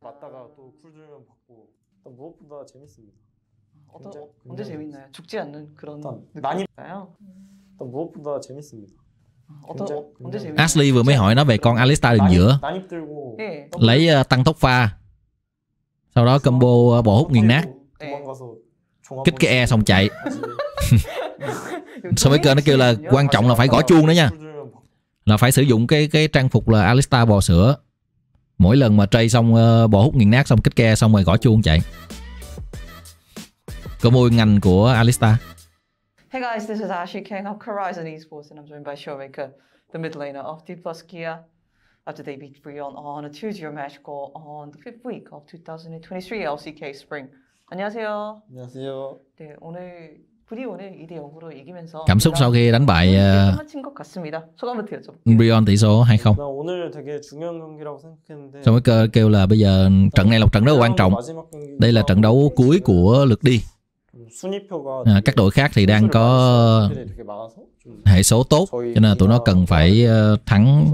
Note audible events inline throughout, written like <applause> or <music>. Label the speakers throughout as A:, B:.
A: 맞다가 또 쿨주면 받고 일단 무엇보다 재밌습니다. 어떤 굉장히, 언제 재밌나요? 죽지
B: 않는 그런
A: 난이까요? 음. 일단 무엇보다 재밌습니다. 어, Ashley
B: vừa
C: mới hỏi nó về con Alista ở giữa 예. lấy uh, tăng tốc pha Sau đó combo ờ, bổ hút nghiền nát
A: Kích cái E xong chạy
C: Sau mấy cơ nó kêu là quan trọng là phải gõ chuông nữa nha Là phải sử dụng cái cái trang phục là Alista bò sữa Mỗi lần mà trade xong ờ, bò hút nghiền nát xong kích ke xong rồi gõ chuông chạy Có môi ngành của Alista
B: Hey guys, this is Ashi Kang of Horizon Esports and I'm joined by Showmaker, the mid laner of D plus Kia after they beat Brion on a two zero match goal on the fifth week of 2023 LCK Spring. 안녕하세요. 안녕하세요. 네, 오늘 브리온을 2대 0으로 이기면서 cảm xúc sau khi đánh bại uh,
C: Brion tỷ số 2-0. Xong cái kêu là bây giờ trận này là trận đấu quan trọng. Đây là trận đấu cuối của lượt đi.
A: À, các đội khác thì đang có hệ số tốt cho nên là tụi nó cần phải ờ, thắng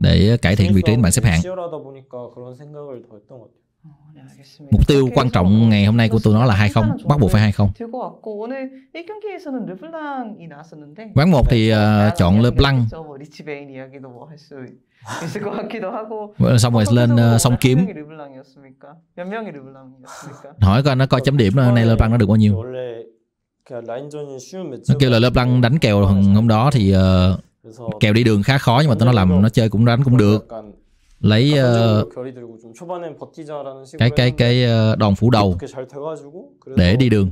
A: để cải thiện vị trí bảng xếp hạng. Mục tiêu quan
C: trọng ngày hôm nay của tụi nó là 2-0, bắt buộc phải 2-0.
B: Ván một thì uh, chọn Leblanc.
A: Ờ, xong rồi lên uh, ờ, song kiếm.
C: Hỏi coi nó coi chấm điểm này Leblanc nó được bao nhiêu. Nó kêu là Leblanc đánh kèo hôm đó thì uh, kèo đi đường khá khó nhưng mà tụi nó làm nó chơi cũng đánh cũng được lấy uh,
A: cái cái cái ờ, đòn phủ đầu để đi đường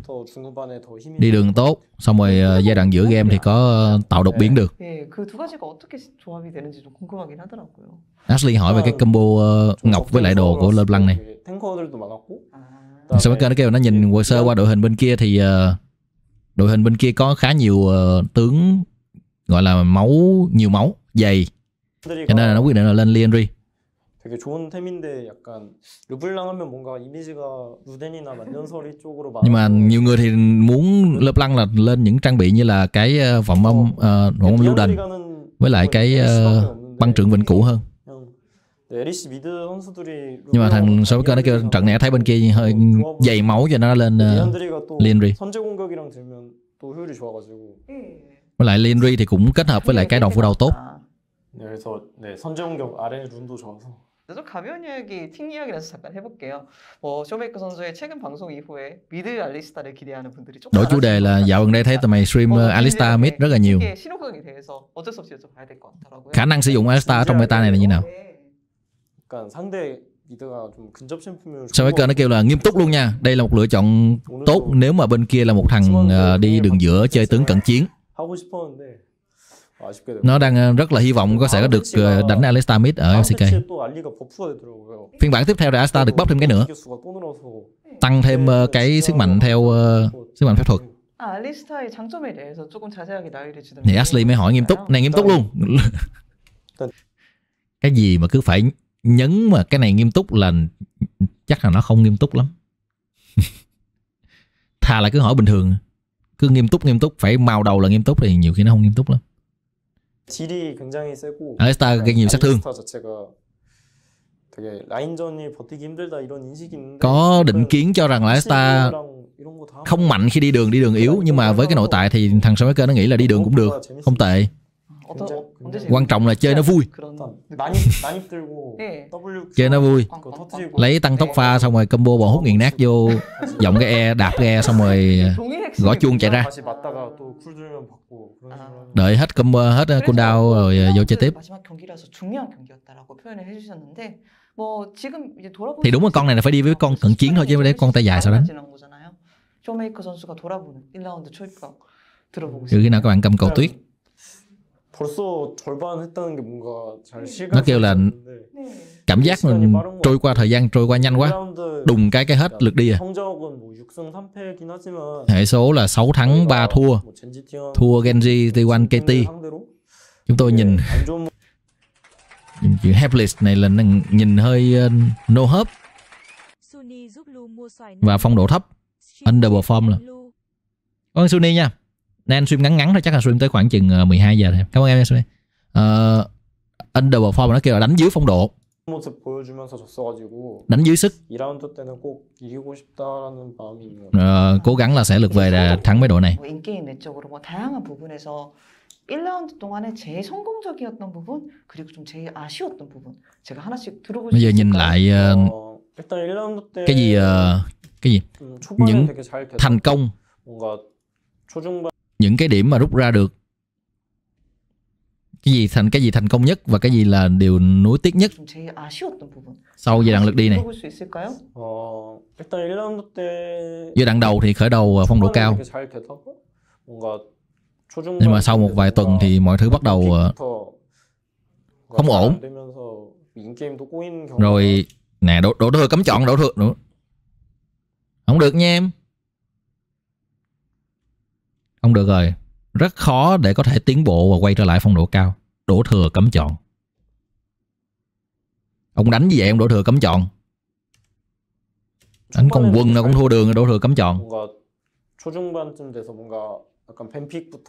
A: đi đường
C: tốt xong rồi ờ, giai đoạn giữa game thì có tạo đột biến được Ashley hỏi về cái combo ngọc với lại đồ của LeBlanc này sau mấy kênh nó kêu nó nhìn sơ qua đội hình bên kia thì đội hình bên kia có khá nhiều tướng gọi là máu nhiều máu dày cho nên là nó quyết định là lên Lienri
A: 되게 좋은 템인데 약간 르블랑 하면 뭔가 이미지가 루덴이나 만년설이 쪽으로 많아. Nhưng mà
C: nhiều người thì muốn lớp lăng là lên những trang bị như là cái vòng ờ, âm uh, âm lưu đành với lại cái ờ, băng trưởng vịnh cũ hơn. Nhưng mà thằng so với nó kêu trận này thấy bên kia hơi dày máu cho nó lên uh, Lienri.
A: 선제 공격이랑 들면 또 효율이 좋아가지고.
C: Với lại Linry thì cũng kết hợp với lại cái đòn phủ đầu tốt. Ờ.
A: 그래서 네, 선제공격 아래 룬도 좋아서
B: 그래서 가벼운 이야기, 팀 이야기라서 잠깐 해볼게요. 뭐 쇼메이커 선수의 최근 방송 이후에 미드 알리스타를 기대하는 분들이 조금. Đổi chủ
C: đề là dạo gần đây thấy tụi mày stream Alista mid rất là nhiều.
A: 신호극에 대해서 어쩔 수 없이 여쭤봐야 될것 같더라고요. khả năng sử dụng Alista trong meta này là như nào? 그러니까 상대 미드가 좀 근접 챔피언을. Shoemaker nó kêu
C: là nghiêm túc luôn nha. Đây là một lựa chọn tốt nếu mà bên kia là một thằng ờ, đi đường giữa chơi tướng cận chiến
A: nó đang ờ, rất là hy vọng có sẽ được ờ, đánh Alistair mid ở LCK. Phiên bản tiếp theo là Asta được bóc thêm cái nữa.
C: Tăng thêm ờ, cái sức mạnh theo sức mạnh phép thuật.
B: Thì Ashley mới hỏi nghiêm túc, này nghiêm túc luôn.
C: <laughs> cái gì mà cứ phải nhấn mà cái này nghiêm túc là chắc là nó không nghiêm túc lắm. <laughs> Thà là cứ hỏi bình thường cứ nghiêm túc nghiêm túc phải màu đầu là nghiêm túc thì nhiều khi nó không nghiêm túc lắm
A: Alistair gây nhiều sát thương
C: có định kiến cho rằng là Alistair không mạnh khi đi đường đi đường yếu nhưng mà với cái nội tại thì thằng Schumacher nó nghĩ là đi đường cũng được không tệ
A: quan trọng là chơi nó vui 난입 <laughs> chơi nó vui lấy tăng tốc
C: pha xong rồi combo bỏ hút nghiền nát vô <laughs> giọng cái e đạp cái e xong rồi gõ chuông chạy ra à. đợi hết combo hết đau uh, rồi uh, vô chơi tiếp thì đúng là con này là phải đi với con cận chiến thôi chứ để con tay dài sao đánh
B: 쇼메이커
A: khi nào
C: các bạn cầm cầu tuyết
A: 벌써 절반 했다는 게 뭔가 잘 nó kêu là cảm giác mình trôi qua thời
C: gian trôi qua nhanh quá đùng cái cái hết lượt đi à hệ số là 6 thắng 3 thua thua Genji T1 KT chúng tôi nhìn nhìn chữ helpless này là nhìn hơi ờ, no hấp và phong độ thấp underperform là ơn vâng, Suni nha nên stream ngắn ngắn thôi chắc là stream tới khoảng chừng 12 ờ, giờ thôi cảm ơn em stream uh, underperform nó kêu là đánh dưới phong độ đánh dưới sức ờ, cố gắng là sẽ lượt về là thắng mấy đội này
B: 1라운드 동안에 제일 성공적이었던 부분 그리고 좀 제일
A: 아쉬웠던 부분 제가 하나씩 nhìn lại uh, cái gì
C: uh, cái gì? những thành công
A: 뭔가 초중반
C: những cái điểm mà rút ra được cái gì thành cái gì thành công nhất và cái gì là điều nuối tiếc nhất
A: sau giai đoạn lượt đi này giai đoạn đầu thì khởi đầu ờ, phong độ cao nhưng mà sau một vài tuần
C: thì mọi thứ bắt đầu ờ, không ổn rồi nè đổ, đổ thừa cấm chọn đổ thừa nữa không được nha em Ông được rồi, rất khó để có thể tiến bộ và quay trở lại phong độ cao. Đổ thừa cấm chọn. Ông đánh gì vậy ông đổ thừa cấm chọn.
A: Đánh con quân nó cũng thua
C: đường đổ thừa cấm chọn.
A: 초중반쯤 돼서 뭔가 약간 팬픽부터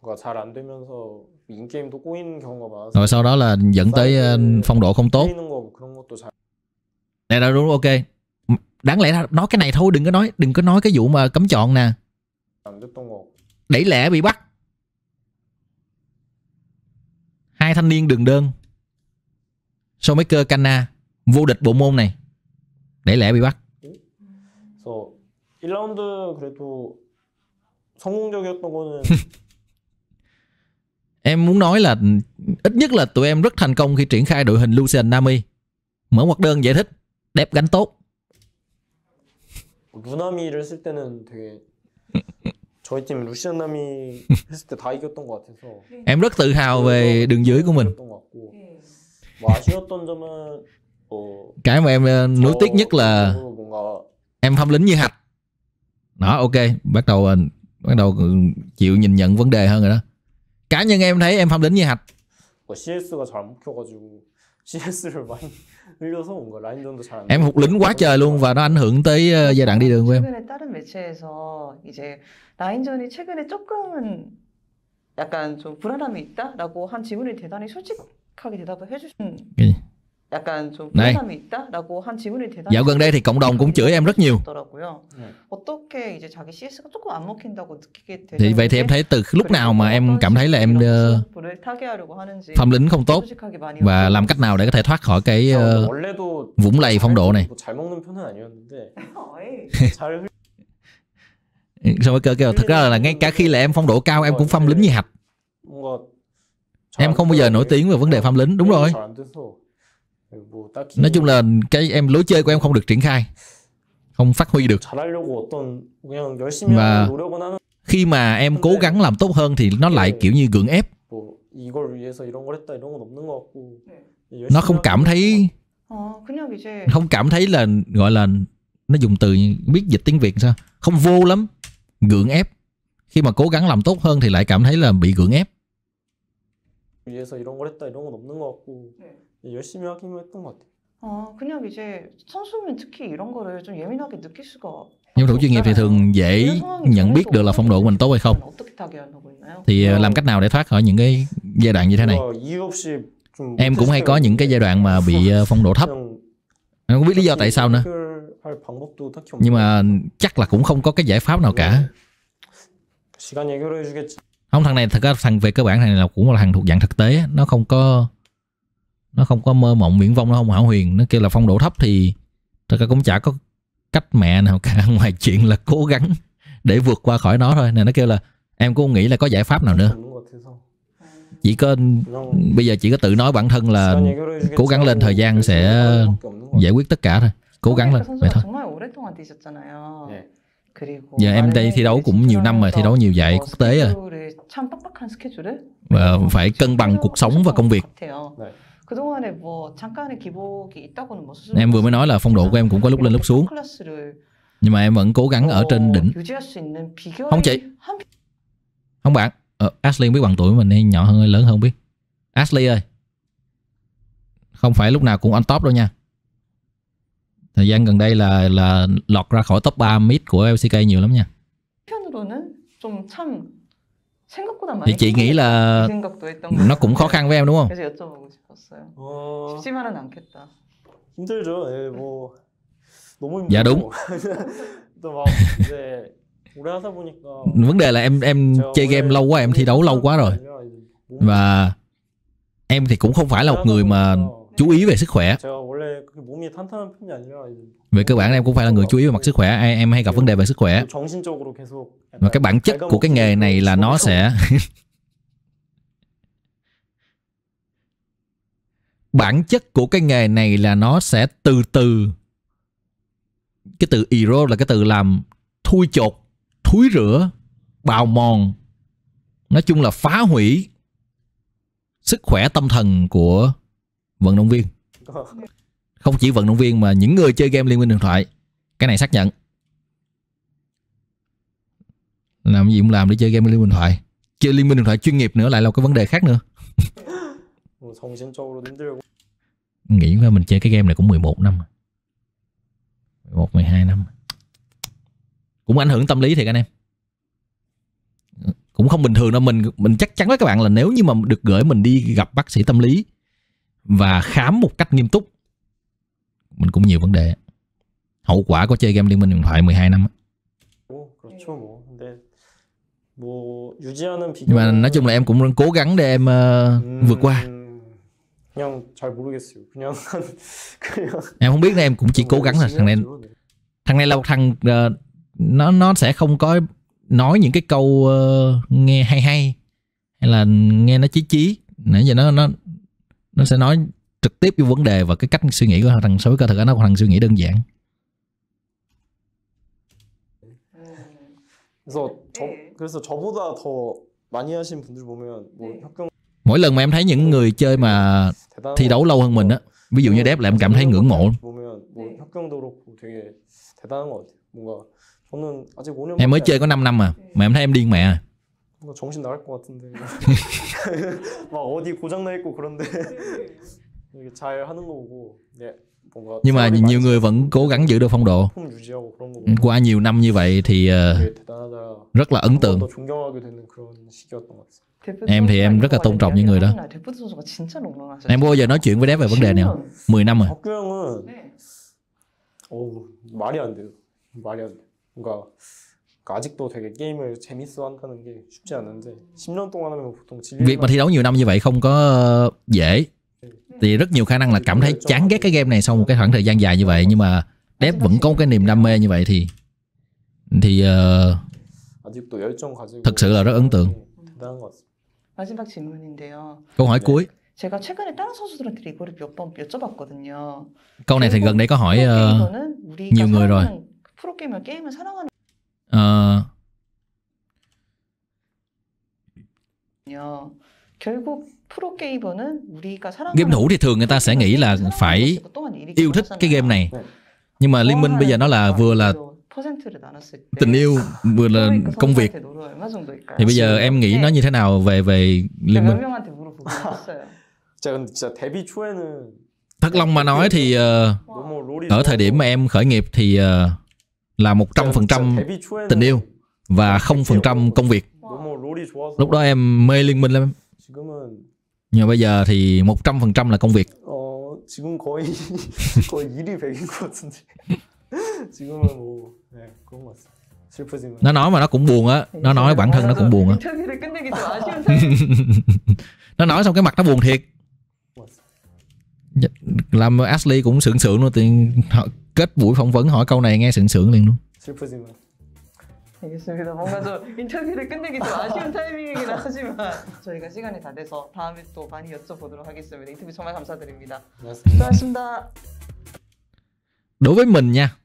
A: 뭔가 잘 되면서 인게임도 꼬이는 경우가 많아서 rồi sau
C: đó là dẫn tới phong độ không tốt. Này là đúng ok. Đáng lẽ là nói cái này thôi đừng có nói đừng có nói cái vụ mà cấm chọn nè. Đẩy lẻ bị bắt Hai thanh niên đường đơn Sau mấy cơ canna Vô địch bộ môn này Đẩy lẻ bị bắt
A: 그래서 1라운드 그래도 성공적이었던 거는 <laughs>
C: Em muốn nói là ít nhất là tụi em rất thành công khi triển khai đội hình Lucian Nami. Mở một đơn giải thích, đẹp gánh tốt.
A: 루나미를 쓸 때는 되게 저희 팀 루시안남이 했을 때다 이겼던 것 같아서
C: em rất tự hào về đường dưới của mình. Ờ, cái mà em ờ, nuối tiếc nhất là em không lính như hạch. Đó ok, bắt đầu ờ, bắt đầu ừ, chịu nhìn nhận vấn đề hơn rồi đó. Cá nhân em thấy em không lính như hạch.
A: CS를 많이 <laughs> 흘려서 뭔가 라인전도 잘안 Em
C: h ọ quá trời luôn và nó ảnh hưởng tới giai đoạn đi đường của em.
A: 최근에 다른 매체에서 이제 라인전이
B: 최근에 조금은 약간 좀 불안함이 있다라고 한 질문에 대단히 솔직하게 대답을 해주신 예. Này Dạo gần đây thì cộng đồng cũng chửi em rất nhiều
A: Thì vậy thì em
C: thấy từ lúc nào mà em cảm thấy là em uh,
A: ờ, lính không tốt Và làm cách nào để có thể thoát khỏi cái ờ, Vũng lầy phong độ này
C: Xong rồi cơ kêu Thật ra là, ngay cả khi là em phong độ cao Em cũng ờ, phâm lính như hạch
A: Em không bao giờ nổi tiếng về
C: vấn đề phâm lính Đúng rồi nói chung là cái em lối chơi của em không được triển khai không phát huy được và khi mà em cố gắng làm tốt hơn thì nó lại kiểu như gượng ép
A: nó không cảm thấy ờ, không
C: cảm thấy là gọi là nó dùng từ biết dịch tiếng việt sao không vô lắm gượng ép khi mà cố gắng làm tốt hơn thì lại cảm thấy là bị gượng ép
A: 위해서 이런 걸 했다 이런 건 없는 것 같고 열심히 하기만 했던 것 같아요.
B: 아, 그냥 이제 선수면 특히 이런 거를 좀 예민하게 느낄 수가 nhưng thủ chuyên nghiệp thì thường dễ nhận biết được là phong độ của mình tốt hay không
A: thì
C: ờ, làm cách nào để thoát khỏi những cái giai đoạn như thế này
A: em cũng hay có những
C: cái giai đoạn mà bị ờ, phong độ thấp em không biết lý do tại sao nữa nhưng mà chắc là cũng không có cái giải pháp nào cả không thằng này thật ra thằng về cơ bản này là cũng là thằng thuộc dạng thực tế nó không có nó không có mơ mộng viễn vông nó không hảo huyền nó kêu là phong độ thấp thì tất cả cũng chả có cách mẹ nào cả <laughs> ngoài chuyện là cố gắng để vượt qua khỏi nó thôi này nó kêu là em cũng nghĩ là có giải pháp nào nữa chỉ có bây giờ chỉ có tự nói bản thân là cố gắng lên thời gian sẽ giải quyết tất cả thôi cố gắng lên vậy thôi
B: giờ em đây thi đấu cũng nhiều năm rồi thi đấu nhiều giải quốc tế rồi
C: và phải cân bằng cuộc sống và công việc
B: Em vừa mới nói là phong độ của em cũng có lúc lên lúc xuống
C: Nhưng mà em vẫn cố gắng ở trên đỉnh Không chị Không bạn ờ, Ashley biết bằng tuổi mình hay nhỏ hơn hay lớn hơn biết Ashley ơi Không phải lúc nào cũng on top đâu nha Thời gian gần đây là là lọt ra khỏi top 3 mid của LCK nhiều lắm nha
B: thì chị nghĩ là nó cũng khó khăn với em đúng không?
A: dạ đúng <laughs> vấn
C: đề là em em chơi game lâu quá em thi đấu lâu quá rồi và em thì cũng không phải là một người mà chú ý về sức khỏe về cơ bản em cũng phải là người chú ý về mặt sức khỏe Ai em hay gặp vấn đề về sức khỏe và cái bản chất của cái nghề này là nó sẽ <laughs> bản chất của cái nghề này là nó sẽ từ từ cái từ erode là cái từ làm thui chột thúi rửa bào mòn nói chung là phá hủy sức khỏe tâm thần của vận động viên không chỉ vận động viên mà những người chơi game liên minh điện thoại cái này xác nhận làm gì cũng làm để chơi game liên minh điện thoại chơi liên minh điện thoại chuyên nghiệp nữa lại là cái vấn đề khác nữa nghĩ là mình chơi cái game này cũng 11 năm 11, 12 năm cũng ảnh hưởng tâm lý thiệt anh em cũng không bình thường đâu mình mình chắc chắn với các bạn là nếu như mà được gửi mình đi gặp bác sĩ tâm lý và khám một cách nghiêm túc mình cũng nhiều vấn đề hậu quả của chơi game liên minh điện thoại 12 năm nhưng mà nói chung là em cũng cố gắng để em uh, vượt qua
A: <laughs>
C: em không biết nên em cũng chỉ cố gắng là thằng này thằng này là một thằng uh, nó nó sẽ không có nói những cái câu uh, nghe hay hay hay là nghe nó chí chí nãy giờ nó nó nó sẽ nói trực tiếp cái vấn đề và cái cách suy nghĩ của thằng sói cơ thực nó còn thằng suy nghĩ đơn giản mỗi lần mà em thấy những người chơi mà thi đấu lâu hơn mình á ví dụ như đép là em cảm thấy ngưỡng mộ
A: em mới chơi có 5
C: năm mà mà em thấy em điên mẹ à
A: 뭔가 정신 나갈 것 같은데 <laughs> 막 어디 고장 나 있고 그런데 이게 잘 하는 거 보고 네. nhưng mà nhiều người vẫn cố gắng giữ được phong độ qua nhiều năm như vậy thì ờ, rất là ấn tượng
B: em thì em rất là tôn trọng những người đó
A: em bao giờ nói chuyện với đép về vấn đề này không? 10 năm rồi 그러니까 아직도 되게 게임을 재밌어 한다는 게 쉽지 않은데 10년 동안 하면 보통 질릴 Việc mà thi đấu nhiều năm
C: như vậy không có dễ thì rất nhiều khả năng là cảm thấy chán ghét cái game này sau một cái khoảng thời gian dài như vậy nhưng mà Dev vẫn có cái niềm đam mê như vậy thì thì uh, thực sự là rất ấn tượng. Câu hỏi cuối.
B: 제가 최근에 다른 선수들한테 이거를 몇 여쭤봤거든요.
C: Câu này thì gần đây có hỏi uh, nhiều người rồi.
B: 프로게이머 게임을 사랑하는 어, ờ. game thủ thì
C: thường người ta sẽ nghĩ là phải
B: yêu thích cái game này
C: nhưng mà liên minh bây giờ nó là vừa là
B: tình yêu vừa là công việc
C: thì bây giờ em nghĩ nó như thế nào về về liên minh <laughs> thật lòng mà nói thì uh, ở thời điểm mà em khởi nghiệp thì uh, là 100% tình yêu và 0% công việc. Lúc đó em mê liên minh lắm. Nhưng bây giờ thì 100% là công việc.
A: Ờ, <laughs> <laughs> nó
C: nói mà nó cũng buồn á nó nói bản thân nó cũng buồn á <laughs> nó nói xong cái mặt nó buồn thiệt dạ, làm Ashley cũng sượng sượng luôn thì kết buổi phỏng vấn hỏi câu này nghe sượng sượng
B: liền luôn 알겠습니다. 뭔가 좀 인터뷰를 끝내기 좀 아쉬운 타이밍이긴 하지만 저희가 시간이 다 돼서 다음에 또 많이 여쭤보도록 하겠습니다. 인터뷰 정말 감사드립니다. 고맙습니다.
C: Đối với mình nha.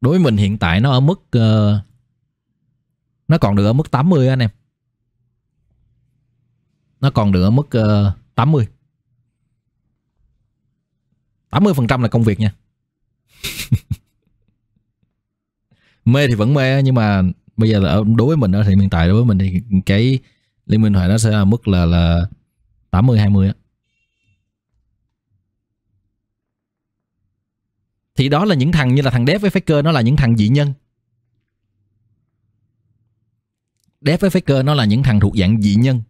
C: Đối với mình hiện tại nó ở mức uh, nó còn được ở mức 80 anh em. Nó còn được ở mức uh, ờ, 80. 80% là công việc nha <laughs> mê thì vẫn mê nhưng mà bây giờ là đối với mình đó, thì hiện tại đối với mình thì cái liên minh thoại nó sẽ là mức là là 80 20 á. Thì đó là những thằng như là thằng Dev với Faker nó là những thằng dị nhân. Dev với Faker nó là những thằng thuộc dạng dị nhân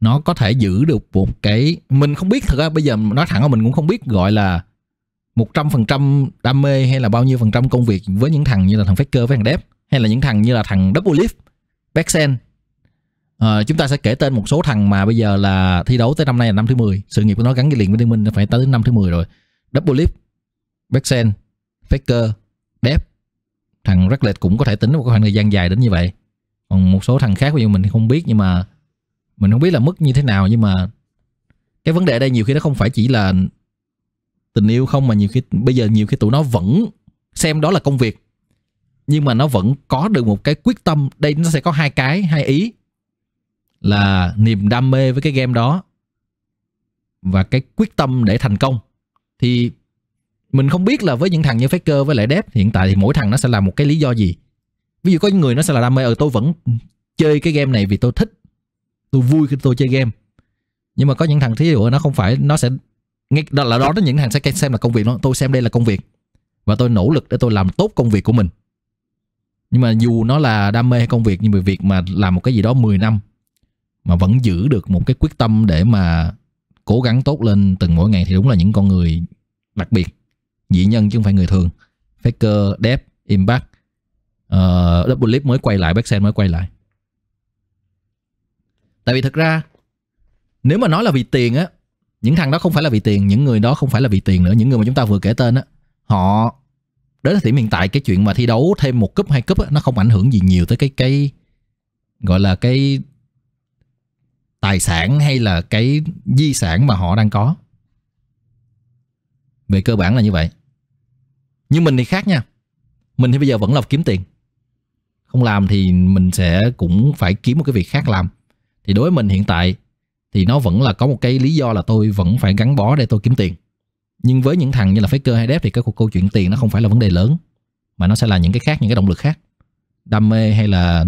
C: nó có thể giữ được một cái mình không biết thật ra bây giờ nói thẳng là mình cũng không biết gọi là một trăm phần trăm đam mê hay là bao nhiêu phần trăm công việc với những thằng như là thằng Faker với thằng Dev hay là những thằng như là thằng Double Leaf, Bexen. À, ờ, chúng ta sẽ kể tên một số thằng mà bây giờ là thi đấu tới năm nay là năm thứ 10 sự nghiệp của nó gắn cái liền với liên minh phải tới năm thứ 10 rồi Double Leaf, Bexen, Faker, Dev thằng Racklet cũng có thể tính một khoảng thời gian dài đến như vậy còn một số thằng khác bây giờ mình không biết nhưng mà mình không biết là mức như thế nào nhưng mà cái vấn đề ở đây nhiều khi nó không phải chỉ là tình yêu không mà nhiều khi bây giờ nhiều khi tụi nó vẫn xem đó là công việc nhưng mà nó vẫn có được một cái quyết tâm đây nó sẽ có hai cái hai ý là niềm đam mê với cái game đó và cái quyết tâm để thành công thì mình không biết là với những thằng như Faker với lại Dev hiện tại thì mỗi thằng nó sẽ là một cái lý do gì ví dụ có những người nó sẽ là đam mê ờ ừ, tôi vẫn chơi cái game này vì tôi thích tôi vui khi tôi chơi game nhưng mà có những thằng thí dụ nó không phải nó sẽ ngay đó là đó là những thằng sẽ xem là công việc nó tôi xem đây là công việc và tôi nỗ lực để tôi làm tốt công việc của mình nhưng mà dù nó là đam mê hay công việc nhưng mà việc mà làm một cái gì đó 10 năm mà vẫn giữ được một cái quyết tâm để mà cố gắng tốt lên từng mỗi ngày thì đúng là những con người đặc biệt dị nhân chứ không phải người thường faker dev impact uh, double mới quay lại backsen mới quay lại Tại vì thực ra nếu mà nói là vì tiền á, những thằng đó không phải là vì tiền, những người đó không phải là vì tiền nữa, những người mà chúng ta vừa kể tên á, họ đến thời điểm hiện tại cái chuyện mà thi đấu thêm một cúp hai cúp á, nó không ảnh hưởng gì nhiều tới cái cái gọi là cái tài sản hay là cái di sản mà họ đang có. Về cơ bản là như vậy. Nhưng mình thì khác nha. Mình thì bây giờ vẫn là kiếm tiền. Không làm thì mình sẽ cũng phải kiếm một cái việc khác làm thì đối với mình hiện tại thì nó vẫn là có một cái lý do là tôi vẫn phải gắn bó để tôi kiếm tiền nhưng với những thằng như là faker hay dev thì cái cuộc câu chuyện tiền nó không phải là vấn đề lớn mà nó sẽ là những cái khác những cái động lực khác đam mê hay là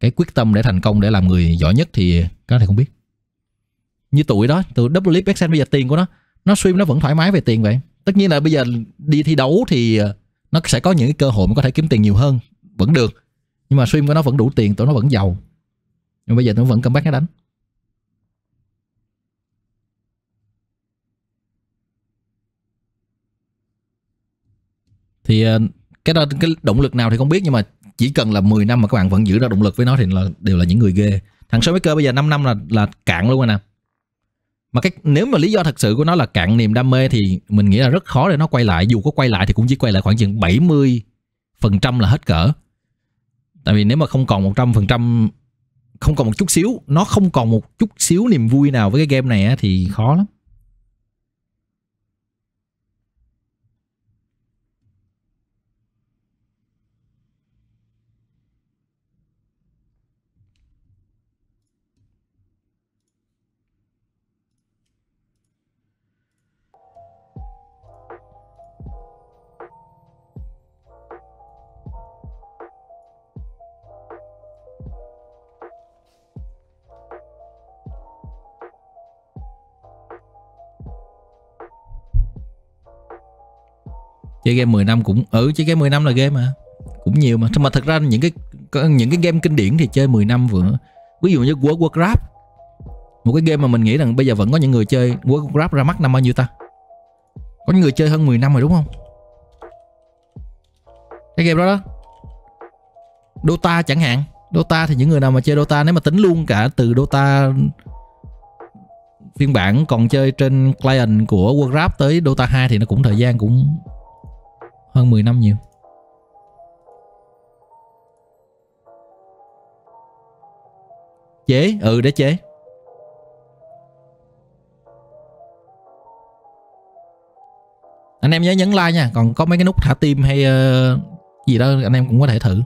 C: cái quyết tâm để thành công để làm người giỏi nhất thì cái này không biết như tuổi đó từ tụi WXN bây giờ tiền của nó nó stream nó vẫn thoải mái về tiền vậy tất nhiên là bây giờ đi thi đấu thì ờ, nó sẽ có những cái cơ hội mà có thể kiếm tiền nhiều hơn vẫn được nhưng mà stream của nó vẫn đủ tiền tụi nó vẫn giàu nhưng bây giờ nó vẫn cầm comeback nó đánh thì ờ, cái đó cái động lực nào thì không biết nhưng mà chỉ cần là 10 năm mà các bạn vẫn giữ ra động lực với nó thì là đều là những người ghê thằng số mấy cơ bây giờ 5 năm là là cạn luôn rồi nè mà cái nếu mà lý do thật sự của nó là cạn niềm đam mê thì mình nghĩ là rất khó để nó quay lại dù có quay lại thì cũng chỉ quay lại khoảng chừng 70 phần trăm là hết cỡ tại vì nếu mà không còn 100 phần trăm không còn một chút xíu nó không còn một chút xíu niềm vui nào với cái game này thì khó lắm chơi game 10 năm cũng ừ chơi game 10 năm là game mà cũng nhiều mà mà thật ra những cái những cái game kinh điển thì chơi 10 năm vừa ví dụ như World Warcraft một cái game mà mình nghĩ rằng bây giờ vẫn có những người chơi World Warcraft ra mắt năm bao nhiêu ta có những người chơi hơn 10 năm rồi đúng không cái game đó đó Dota chẳng hạn Dota thì những người nào mà chơi Dota nếu mà tính luôn cả từ Dota phiên bản còn chơi trên client của Warcraft tới Dota 2 thì nó cũng thời gian cũng hơn 10 năm nhiều chế ừ để chế anh em nhớ nhấn like nha còn có mấy cái nút thả tim hay uh, gì đó anh em cũng có thể thử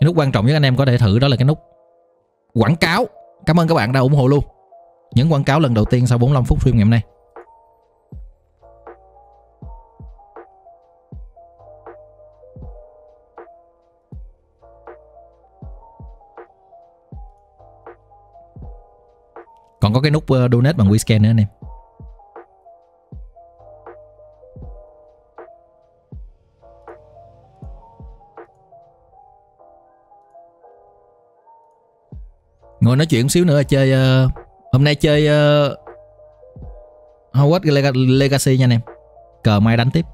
C: cái nút quan trọng nhất anh em có thể thử đó là cái nút quảng cáo cảm ơn các bạn đã ủng hộ luôn những quảng cáo lần đầu tiên sau 45 phút phim ngày hôm nay Còn có cái nút ờ, donate bằng WeScan nữa anh em Ngồi nói chuyện xíu nữa chơi uh, Hôm nay chơi uh, Hogwarts Legacy nha anh em Cờ mai đánh tiếp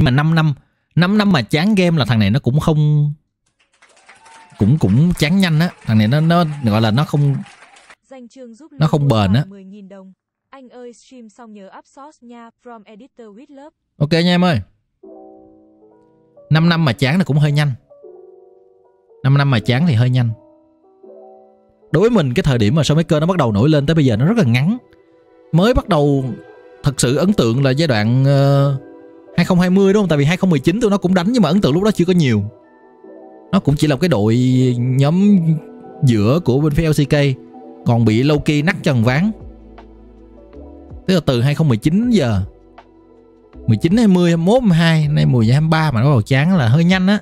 C: nhưng mà 5 năm 5 năm mà chán game là thằng này nó cũng không cũng cũng chán nhanh á thằng này nó nó gọi là nó không nó không bền á anh ơi stream xong nhớ up source nha from editor with love ok nha em ơi 5 năm mà chán là cũng hơi nhanh 5 năm mà chán thì hơi nhanh đối với mình cái thời điểm mà sao mấy cơ nó bắt đầu nổi lên tới bây giờ nó rất là ngắn mới bắt đầu thật sự ấn tượng là giai đoạn uh, 2020 đúng không? Tại vì 2019 tụi nó cũng đánh nhưng mà ấn tượng lúc đó chưa có nhiều. Nó cũng chỉ là một cái đội nhóm giữa của bên phía LCK còn bị Loki nắt trần ván. Tức là từ 2019 giờ 19 20 21 22 nay 10 23 mà nó vào chán là hơi nhanh á.